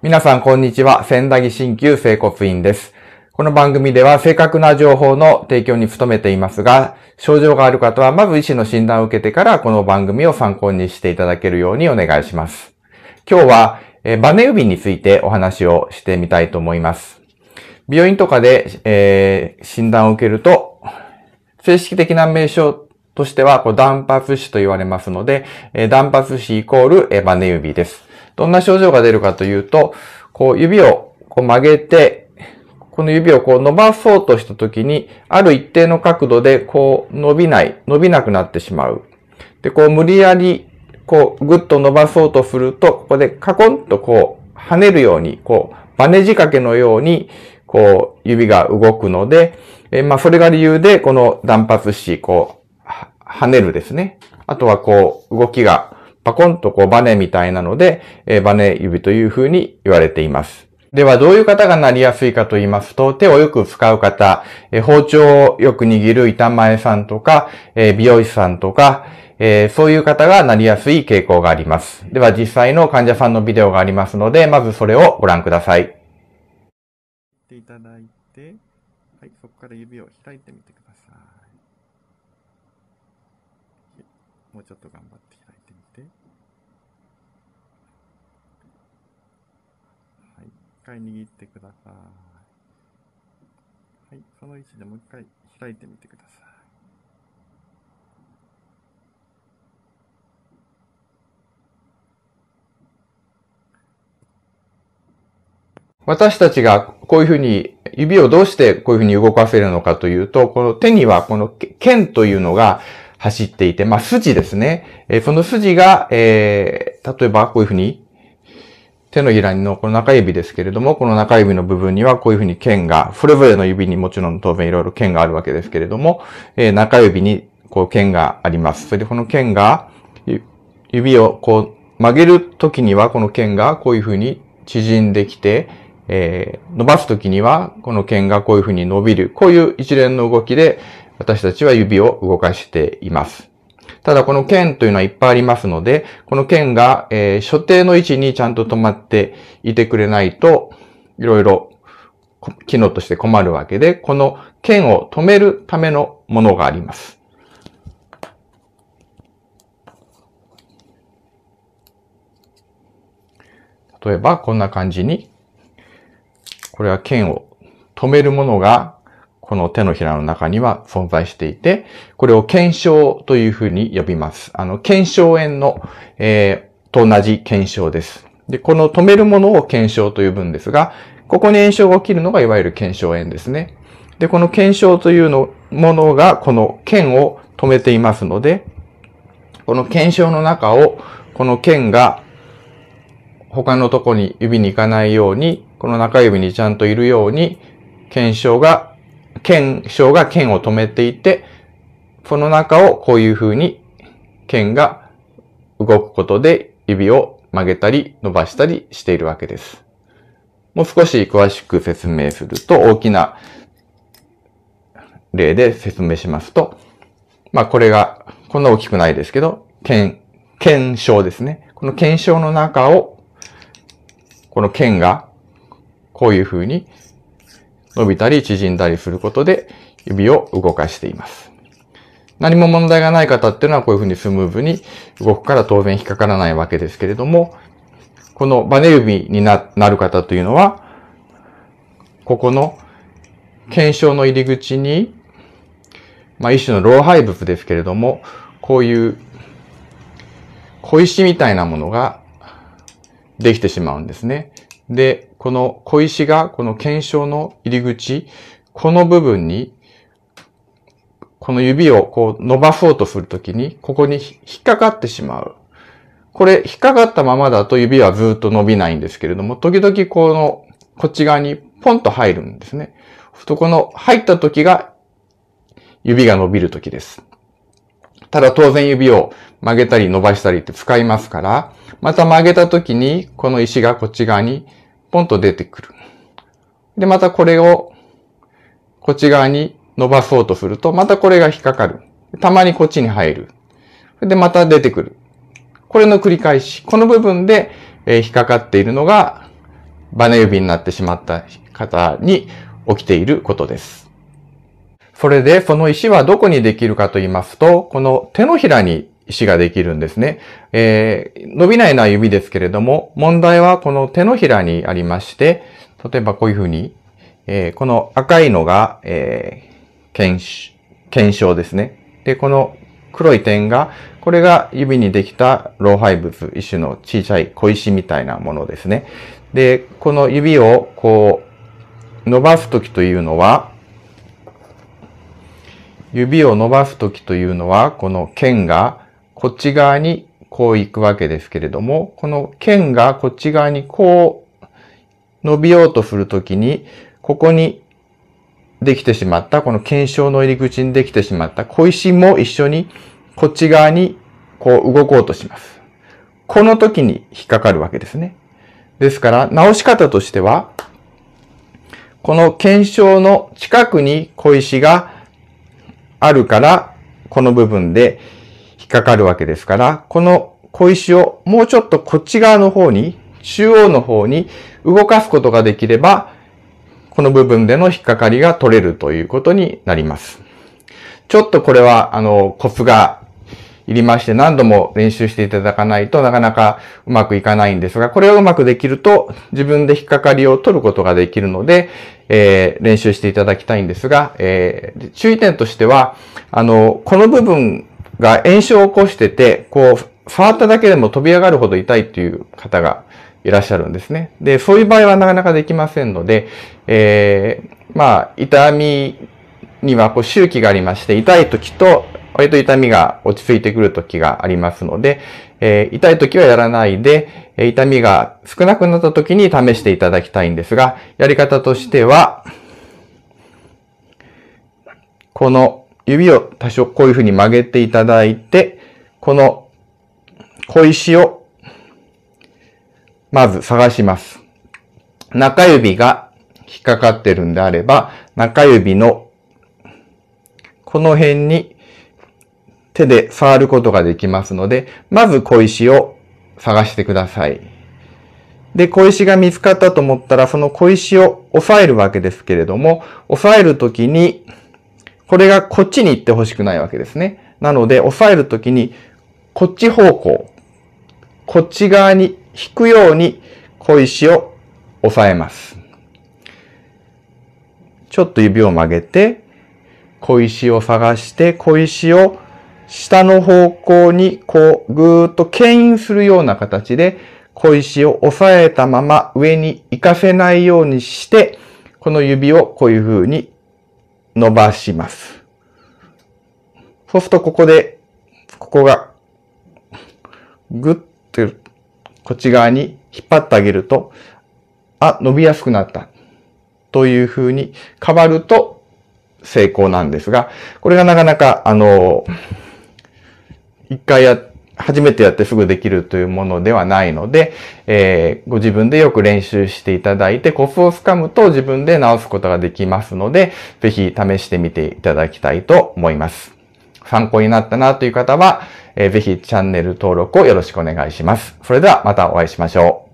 皆さんこんにちは。仙台新旧整骨院です。この番組では正確な情報の提供に努めていますが、症状がある方はまず医師の診断を受けてからこの番組を参考にしていただけるようにお願いします。今日は、えバネ指についてお話をしてみたいと思います。病院とかで、えー、診断を受けると、正式的な名称としては、こう断髪死と言われますので、え断髪死イコール、えバネ指です。どんな症状が出るかというと、こう指をこう曲げて、この指をこう伸ばそうとした時に、ある一定の角度でこう伸びない、伸びなくなってしまう。で、こう無理やりこうぐっと伸ばそうとすると、ここでカコンとこう跳ねるように、こうバネ仕掛けのように、こう指が動くので、えまあそれが理由でこの断髪し、こう跳ねるですね。あとはこう動きがパコンとこうバネみたいなので、えー、バネ指というふうに言われています。では、どういう方がなりやすいかと言いますと、手をよく使う方、えー、包丁をよく握る板前さんとか、えー、美容師さんとか、えー、そういう方がなりやすい傾向があります。では、実際の患者さんのビデオがありますので、まずそれをご覧ください。ていただいて、はい、そこから指を開いてみてください。もうちょっと頑張って。回握ってください。はい、その位置でもう一回開いてみてください。私たちがこういうふうに指をどうしてこういうふうに動かせるのかというと、この手にはこの剣というのが走っていて、まあ筋ですね。えその筋が、えー、例えばこういうふうに手のひらのこの中指ですけれども、この中指の部分にはこういうふうに剣が、それぞれの指にもちろん当然いろいろ剣があるわけですけれども、えー、中指にこう剣があります。それでこの剣が、指をこう曲げるときにはこの剣がこういうふうに縮んできて、えー、伸ばすときにはこの剣がこういうふうに伸びる。こういう一連の動きで私たちは指を動かしています。ただこの剣というのはいっぱいありますので、この剣が、えー、所定の位置にちゃんと止まっていてくれないと、いろいろ機能として困るわけで、この剣を止めるためのものがあります。例えばこんな感じに、これは剣を止めるものがこの手のひらの中には存在していて、これを検証というふうに呼びます。あの、検証炎の、えー、と同じ検証です。で、この止めるものを検証と呼ぶんですが、ここに炎症が起きるのがいわゆる検証炎ですね。で、この検証というのものが、この剣を止めていますので、この検証の中を、この剣が他のとこに指に行かないように、この中指にちゃんといるように、検証が剣、章が剣を止めていて、その中をこういう風に剣が動くことで指を曲げたり伸ばしたりしているわけです。もう少し詳しく説明すると大きな例で説明しますと、まあこれが、こんな大きくないですけど、剣、剣章ですね。この剣章の中を、この剣がこういう風に伸びたり縮んだりすることで指を動かしています。何も問題がない方っていうのはこういうふうにスムーズに動くから当然引っかからないわけですけれども、このバネ指になる方というのは、ここの検証の入り口に、まあ一種の老廃物ですけれども、こういう小石みたいなものができてしまうんですね。で、この小石がこの検証の入り口、この部分に、この指をこう伸ばそうとするときに、ここに引っかかってしまう。これ、引っかかったままだと指はずっと伸びないんですけれども、時々この、こっち側にポンと入るんですね。そこの入った時が、指が伸びる時です。ただ当然指を曲げたり伸ばしたりって使いますから、また曲げた時に、この石がこっち側にポンと出てくる。で、またこれを、こっち側に伸ばそうとすると、またこれが引っかかる。たまにこっちに入る。で、また出てくる。これの繰り返し。この部分で、え引っかかっているのが、バネ指になってしまった方に起きていることです。それで、その石はどこにできるかと言いますと、この手のひらに石ができるんですね。えー、伸びないのは指ですけれども、問題はこの手のひらにありまして、例えばこういうふうに、えー、この赤いのが、えー、検検証ですね。で、この黒い点が、これが指にできた老廃物、一種の小さい小石みたいなものですね。で、この指をこう、伸ばすときというのは、指を伸ばすときというのは、この剣がこっち側にこう行くわけですけれども、この剣がこっち側にこう伸びようとするときに、ここにできてしまった、この検証の入り口にできてしまった小石も一緒にこっち側にこう動こうとします。この時に引っかかるわけですね。ですから、直し方としては、この検証の近くに小石があるから、この部分でっかかるわけですから、この小石をもうちょっとこっち側の方に、中央の方に動かすことができれば、この部分での引っかかりが取れるということになります。ちょっとこれは、あの、コツがいりまして何度も練習していただかないとなかなかうまくいかないんですが、これをうまくできると自分で引っかかりを取ることができるので、えー、練習していただきたいんですが、えー、注意点としては、あの、この部分が炎症を起こしてて、こう、触っただけでも飛び上がるほど痛いっていう方がいらっしゃるんですね。で、そういう場合はなかなかできませんので、えー、まあ、痛みにはこう周期がありまして、痛い時と、割と痛みが落ち着いてくる時がありますので、えー、痛い時はやらないで、痛みが少なくなった時に試していただきたいんですが、やり方としては、この指を多少こういうふうに曲げていただいて、この小石をまず探します。中指が引っかかってるんであれば、中指のこの辺に手で触ることができますので、まず小石を探してください。で、小石が見つかったと思ったら、その小石を押さえるわけですけれども、押さえるときにこれがこっちに行ってほしくないわけですね。なので、押さえるときに、こっち方向、こっち側に引くように小石を押さえます。ちょっと指を曲げて、小石を探して、小石を下の方向にこうぐーっと牽引するような形で小石を押さえたまま上に行かせないようにして、この指をこういう風に伸ばします。そうするとここで、ここが、ぐってこっち側に引っ張ってあげると、あ、伸びやすくなった。という風に変わると成功なんですが、これがなかなか、あの、一回やっ初めてやってすぐできるというものではないので、えー、ご自分でよく練習していただいて、コツをつかむと自分で直すことができますので、ぜひ試してみていただきたいと思います。参考になったなという方は、えー、ぜひチャンネル登録をよろしくお願いします。それではまたお会いしましょう。